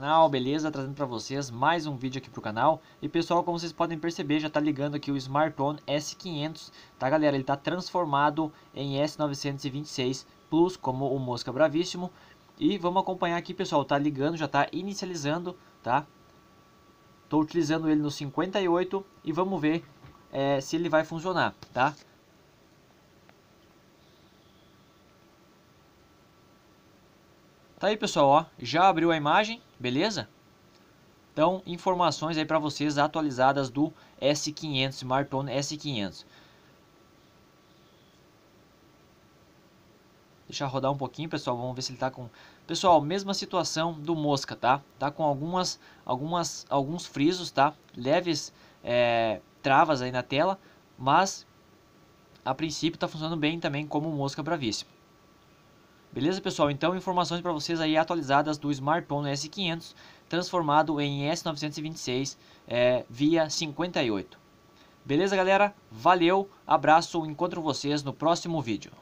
canal, beleza? Trazendo para vocês mais um vídeo aqui pro canal. E pessoal, como vocês podem perceber, já tá ligando aqui o smartphone S500, tá galera? Ele tá transformado em S926 Plus, como o Mosca Bravíssimo. E vamos acompanhar aqui, pessoal, tá ligando, já tá inicializando, tá? Tô utilizando ele no 58 e vamos ver é, se ele vai funcionar, tá? Tá aí pessoal, ó, já abriu a imagem, Beleza? Então, informações aí para vocês atualizadas do S500, smartphone S500. Deixa rodar um pouquinho, pessoal, vamos ver se ele tá com... Pessoal, mesma situação do Mosca, tá? Tá com algumas, algumas, alguns frisos, tá? Leves é, travas aí na tela, mas a princípio tá funcionando bem também como Mosca Bravíssimo. Beleza, pessoal? Então, informações para vocês aí atualizadas do smartphone S500 transformado em S926 é, via 58. Beleza, galera? Valeu, abraço, encontro vocês no próximo vídeo.